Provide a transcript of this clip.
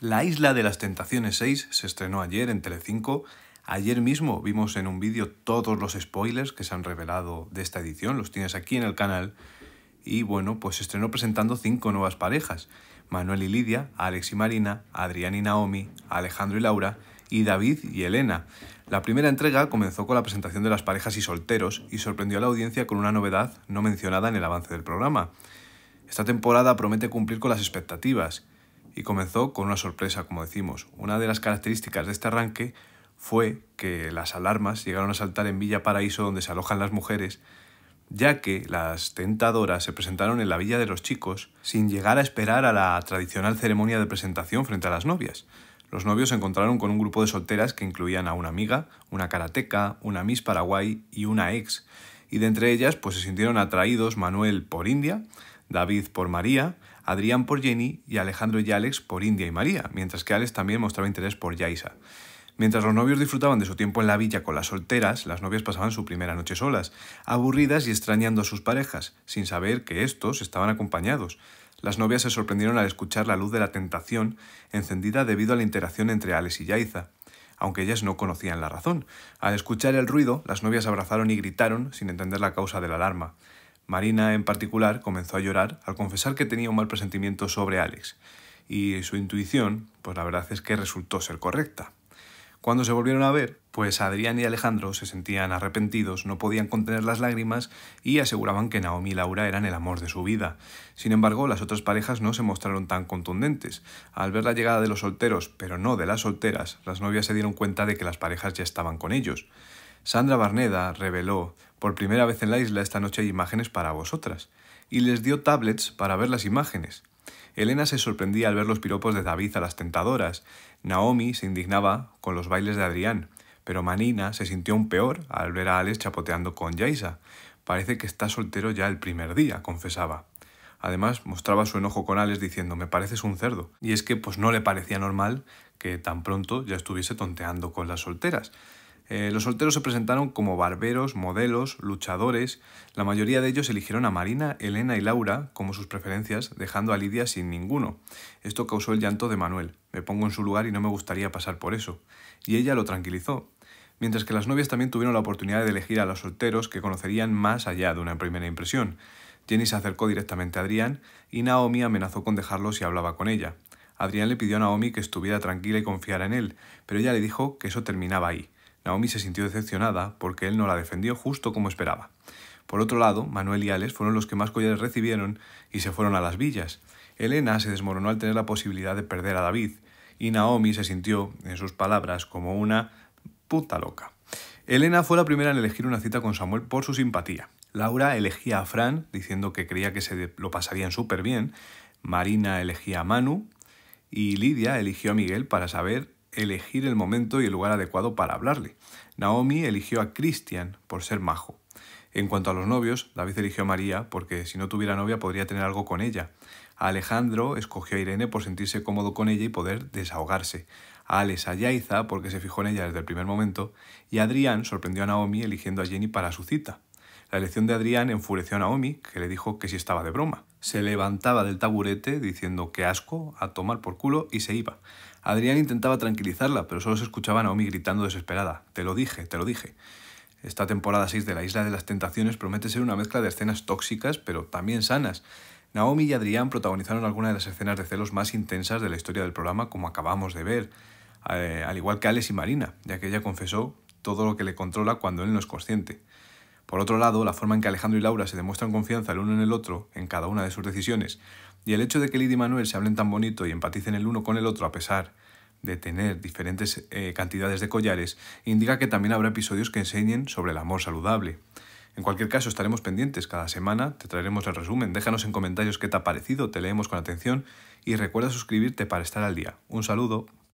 La Isla de las Tentaciones 6 se estrenó ayer en Telecinco. Ayer mismo vimos en un vídeo todos los spoilers que se han revelado de esta edición, los tienes aquí en el canal. Y bueno, pues se estrenó presentando cinco nuevas parejas. Manuel y Lidia, Alex y Marina, Adrián y Naomi, Alejandro y Laura, y David y Elena. La primera entrega comenzó con la presentación de las parejas y solteros y sorprendió a la audiencia con una novedad no mencionada en el avance del programa. Esta temporada promete cumplir con las expectativas y comenzó con una sorpresa, como decimos. Una de las características de este arranque fue que las alarmas llegaron a saltar en Villa Paraíso donde se alojan las mujeres, ya que las tentadoras se presentaron en la Villa de los Chicos sin llegar a esperar a la tradicional ceremonia de presentación frente a las novias. Los novios se encontraron con un grupo de solteras que incluían a una amiga, una karateca, una Miss Paraguay y una ex, y de entre ellas pues se sintieron atraídos Manuel por India, David por María, Adrián por Jenny y Alejandro y Alex por India y María, mientras que Alex también mostraba interés por Yaisa. Mientras los novios disfrutaban de su tiempo en la villa con las solteras, las novias pasaban su primera noche solas, aburridas y extrañando a sus parejas, sin saber que estos estaban acompañados. Las novias se sorprendieron al escuchar la luz de la tentación encendida debido a la interacción entre Alex y Yaiza, aunque ellas no conocían la razón. Al escuchar el ruido, las novias abrazaron y gritaron sin entender la causa de la alarma. Marina, en particular, comenzó a llorar al confesar que tenía un mal presentimiento sobre Alex, y su intuición, pues la verdad es que resultó ser correcta. Cuando se volvieron a ver, pues Adrián y Alejandro se sentían arrepentidos, no podían contener las lágrimas y aseguraban que Naomi y Laura eran el amor de su vida. Sin embargo, las otras parejas no se mostraron tan contundentes. Al ver la llegada de los solteros, pero no de las solteras, las novias se dieron cuenta de que las parejas ya estaban con ellos. Sandra Barneda reveló por primera vez en la isla esta noche hay imágenes para vosotras y les dio tablets para ver las imágenes. Elena se sorprendía al ver los piropos de David a las tentadoras. Naomi se indignaba con los bailes de Adrián, pero Manina se sintió un peor al ver a Alex chapoteando con Yaisa. Parece que está soltero ya el primer día, confesaba. Además, mostraba su enojo con Alex diciendo, me pareces un cerdo. Y es que pues no le parecía normal que tan pronto ya estuviese tonteando con las solteras. Eh, los solteros se presentaron como barberos, modelos, luchadores. La mayoría de ellos eligieron a Marina, Elena y Laura como sus preferencias, dejando a Lidia sin ninguno. Esto causó el llanto de Manuel. Me pongo en su lugar y no me gustaría pasar por eso. Y ella lo tranquilizó. Mientras que las novias también tuvieron la oportunidad de elegir a los solteros que conocerían más allá de una primera impresión. Jenny se acercó directamente a Adrián y Naomi amenazó con dejarlo si hablaba con ella. Adrián le pidió a Naomi que estuviera tranquila y confiara en él, pero ella le dijo que eso terminaba ahí. Naomi se sintió decepcionada porque él no la defendió justo como esperaba. Por otro lado, Manuel y Alex fueron los que más collares recibieron y se fueron a las villas. Elena se desmoronó al tener la posibilidad de perder a David, y Naomi se sintió, en sus palabras, como una puta loca. Elena fue la primera en elegir una cita con Samuel por su simpatía. Laura elegía a Fran, diciendo que creía que se lo pasarían súper bien. Marina elegía a Manu. Y Lidia eligió a Miguel para saber elegir el momento y el lugar adecuado para hablarle. Naomi eligió a Christian por ser majo. En cuanto a los novios, David eligió a María porque si no tuviera novia podría tener algo con ella. Alejandro escogió a Irene por sentirse cómodo con ella y poder desahogarse. A Alex a Yaiza porque se fijó en ella desde el primer momento. Y Adrián sorprendió a Naomi eligiendo a Jenny para su cita. La elección de Adrián enfureció a Naomi, que le dijo que si estaba de broma. Se levantaba del taburete diciendo que asco, a tomar por culo y se iba. Adrián intentaba tranquilizarla, pero solo se escuchaba a Naomi gritando desesperada. Te lo dije, te lo dije. Esta temporada 6 de La Isla de las Tentaciones promete ser una mezcla de escenas tóxicas, pero también sanas. Naomi y Adrián protagonizaron algunas de las escenas de celos más intensas de la historia del programa, como acabamos de ver, eh, al igual que Alex y Marina, ya que ella confesó todo lo que le controla cuando él no es consciente. Por otro lado, la forma en que Alejandro y Laura se demuestran confianza el uno en el otro, en cada una de sus decisiones, y el hecho de que Lidia y Manuel se hablen tan bonito y empaticen el uno con el otro a pesar de tener diferentes eh, cantidades de collares, indica que también habrá episodios que enseñen sobre el amor saludable. En cualquier caso, estaremos pendientes cada semana, te traeremos el resumen, déjanos en comentarios qué te ha parecido, te leemos con atención y recuerda suscribirte para estar al día. Un saludo.